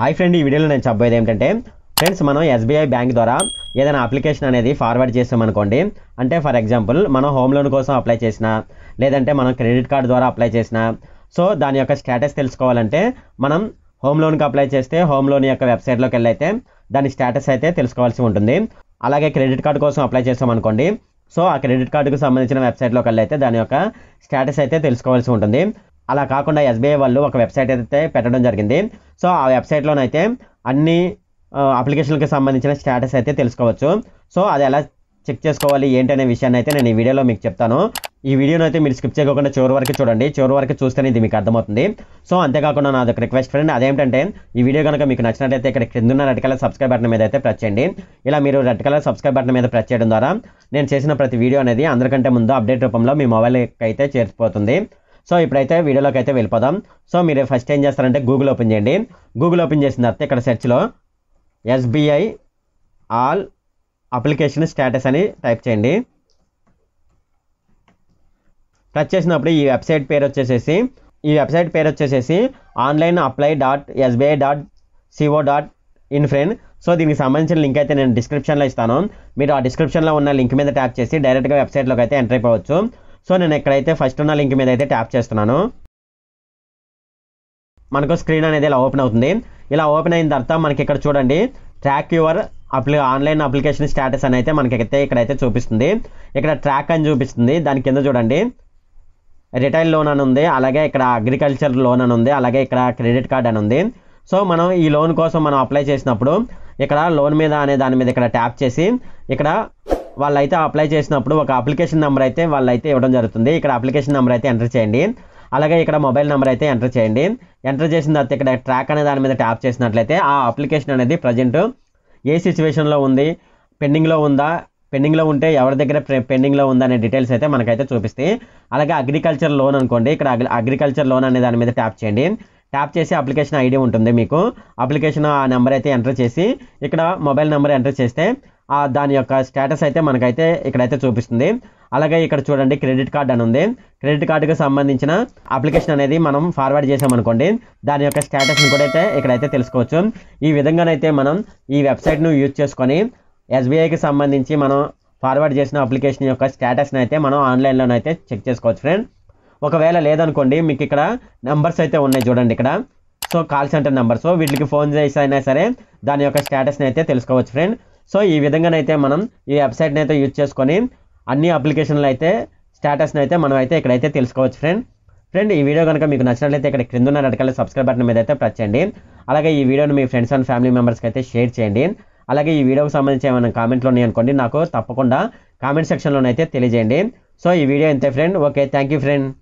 hi friend ఈ వీడియోలో నేను చెప్పేది ఏంటంటే ఫ్రెండ్స్ మనం ఎస్బీఐ బ్యాంక్ ద్వారా ఏదైనా అప్లికేషన్ అనేది ఫార్వర్డ్ చేసామనుకోండి అంటే ఫర్ ఎగ్జాంపుల్ మనం హోమ్ లోన్ కోసం అప్లై చేసిన లేదంటే మనం క్రెడిట్ కార్డు ద్వారా అప్లై చేసిన సో దాని యొక్క స్టేటస్ తెలుసుకోవాలంటే మనం హోమ్ లోన్కి అప్లై చేస్తే హోమ్ లోన్ యొక్క వెబ్సైట్లోకి వెళ్ళి అయితే దాని స్టేటస్ అయితే తెలుసుకోవాల్సి ఉంటుంది అలాగే క్రెడిట్ కార్డు కోసం అప్లై చేసామనుకోండి సో ఆ క్రెడిట్ కార్డుకు సంబంధించిన వెబ్సైట్లోకి వెళ్ళి అయితే దాని యొక్క స్టేటస్ అయితే తెలుసుకోవాల్సి ఉంటుంది అలా కాకుండా ఎస్బీఐ వాళ్ళు ఒక వెబ్సైట్ అయితే పెట్టడం జరిగింది సో ఆ వెబ్సైట్లోనైతే అన్ని అప్లికేషన్లకి సంబంధించిన స్టేటస్ అయితే తెలుసుకోవచ్చు సో అది ఎలా చెక్ చేసుకోవాలి ఏంటనే విషయాన్ని అయితే నేను ఈ వీడియోలో మీకు చెప్తాను ఈ వీడియోని అయితే మీరు స్కిప్ చేయకుండా చివరి వరకు చూడండి చివరి వరకు చూస్తేనే ఇది మీకు అర్థమవుతుంది సో అంతేకాకుండా నాది ఒక రిక్వెస్ట్ ఫ్రెండ్ అదేంటంటే ఈ వీడియో కనుక మీకు నచ్చినట్లయితే ఇక్కడ కింద ఉన్న రెడ్ కలర్ సబ్స్క్రైబ్ బటన్ మీద అయితే ప్రెస్ చేయండి ఇలా మీరు రెడ్ కలర్ సబ్స్క్రైబ్ బటన్ మీద ప్రెస్ చేయడం ద్వారా నేను చేసిన ప్రతి వీడియో అనేది అందరికంటే ముందు అప్డేట్ రూపంలో మీ మొబైల్కి అయితే చేరిపోతుంది సో ఇప్పుడైతే వీడియోలోకి అయితే వెళ్ళిపోదాం సో మీరు ఫస్ట్ ఏం చేస్తారంటే గూగుల్ ఓపెన్ చేయండి గూగుల్ ఓపెన్ చేసిన తర్వాత ఇక్కడ సెర్చ్లో ఎస్బీఐ ఆల్ అప్లికేషన్ స్టేటస్ అని టైప్ చేయండి టచ్ చేసినప్పుడు ఈ వెబ్సైట్ పేరు వచ్చేసేసి ఈ వెబ్సైట్ పేరు వచ్చేసేసి online apply dot SBI dot co dot in friend so దీనికి సంబంధించిన లింక్ అయితే నేను డిస్క్రిప్షన్లో ఇస్తాను మీరు ఆ డిస్క్రిప్షన్లో ఉన్న లింక్ మీద ట్యాప్ చేసి డైరెక్ట్గా వెబ్సైట్లోకి అయితే ఎంటర్ అయిపోవచ్చు సో నేను ఎక్కడైతే ఫస్ట్ ఉన్న లింక్ మీద అయితే ట్యాప్ చేస్తున్నాను మనకు స్క్రీన్ అనేది ఇలా ఓపెన్ అవుతుంది ఇలా ఓపెన్ అయిన తర్వాత మనకి ఇక్కడ చూడండి ట్రాక్ యువర్ అప్లి ఆన్లైన్ అప్లికేషన్ స్టేటస్ అని అయితే మనకైతే ఇక్కడైతే చూపిస్తుంది ఇక్కడ ట్రాక్ అని చూపిస్తుంది దాని కింద చూడండి రిటైల్ లోన్ అని ఉంది అలాగే ఇక్కడ అగ్రికల్చర్ లోన్ అని ఉంది అలాగే ఇక్కడ క్రెడిట్ కార్డ్ అని ఉంది సో మనం ఈ లోన్ కోసం మనం అప్లై చేసినప్పుడు ఇక్కడ లోన్ మీద అనే దాని మీద ఇక్కడ ట్యాప్ చేసి ఇక్కడ వాళ్ళైతే అప్లై చేసినప్పుడు ఒక అప్లికేషన్ నెంబర్ అయితే వాళ్ళైతే ఇవ్వడం జరుగుతుంది ఇక్కడ అప్లికేషన్ నెంబర్ అయితే ఎంటర్ చేయండి అలాగే ఇక్కడ మొబైల్ నెంబర్ అయితే ఎంటర్ చేయండి ఎంటర్ చేసిన తర్వాత ఇక్కడ ట్రాక్ అనే దాని మీద ట్యాప్ చేసినట్లయితే ఆ అప్లికేషన్ అనేది ప్రజెంట్ ఏ సిచ్యువేషన్లో ఉంది పెండింగ్లో ఉందా పెండింగ్లో ఉంటే ఎవరి దగ్గర పెండింగ్లో ఉందా అనే డీటెయిల్స్ అయితే మనకైతే చూపిస్తాయి అలాగే అగ్రికల్చర్ లోన్ అనుకోండి ఇక్కడ అగ్రికల్చర్ లోన్ అనే దాని మీద ట్యాప్ చేయండి ట్యాప్ చేసి అప్లికేషన్ ఐడి ఉంటుంది మీకు అప్లికేషన్ ఆ నెంబర్ అయితే ఎంటర్ చేసి ఇక్కడ మొబైల్ నెంబర్ ఎంటర్ చేస్తే దాని యొక్క స్టేటస్ అయితే మనకైతే ఇక్కడైతే చూపిస్తుంది అలాగే ఇక్కడ చూడండి క్రెడిట్ కార్డ్ అని ఉంది క్రెడిట్ కార్డుకు సంబంధించిన అప్లికేషన్ అనేది మనం ఫార్వర్డ్ చేసామనుకోండి దాని యొక్క స్టేటస్ని కూడా అయితే ఇక్కడైతే తెలుసుకోవచ్చు ఈ విధంగానైతే మనం ఈ వెబ్సైట్ను యూజ్ చేసుకొని ఎస్బీఐకి సంబంధించి మనం ఫార్వర్డ్ చేసిన అప్లికేషన్ యొక్క స్టేటస్ని అయితే మనం అయితే చెక్ చేసుకోవచ్చు ఫ్రెండ్ ఒకవేళ లేదనుకోండి మీకు ఇక్కడ నెంబర్స్ అయితే ఉన్నాయి చూడండి ఇక్కడ సో కాల్ సెంటర్ నెంబర్స్ వీటికి ఫోన్ చేసి అయినా సరే దాని యొక్క స్టేటస్ని అయితే తెలుసుకోవచ్చు ఫ్రెండ్ సో ఈ విధంగానైతే మనం ఈ వెబ్సైట్ని అయితే యూజ్ చేసుకొని అన్ని అప్లికేషన్లు అయితే స్టేటస్ని అయితే మనం అయితే ఇక్కడైతే తెలుసుకోవచ్చు ఫ్రెండ్ ఫ్రెండ్ ఈ వీడియో కనుక మీకు నచ్చినట్లయితే ఇక్కడ క్రింద ఉన్న రెడకాల సబ్స్క్రైబ్ బటన్ మీద అయితే ప్రెస్ చేయండి అలాగే ఈ వీడియోని మీ ఫ్రెండ్స్ అండ్ ఫ్యామిలీ మెంబర్స్కి అయితే షేర్ చేయండి అలాగే ఈ వీడియోకి సంబంధించి ఏమైనా కామెంట్లు అనుకోండి నాకు తప్పకుండా కామెంట్ సెక్షన్లోనైతే తెలియజేయండి సో ఈ వీడియో ఇంతే ఫ్రెండ్ ఓకే థ్యాంక్ ఫ్రెండ్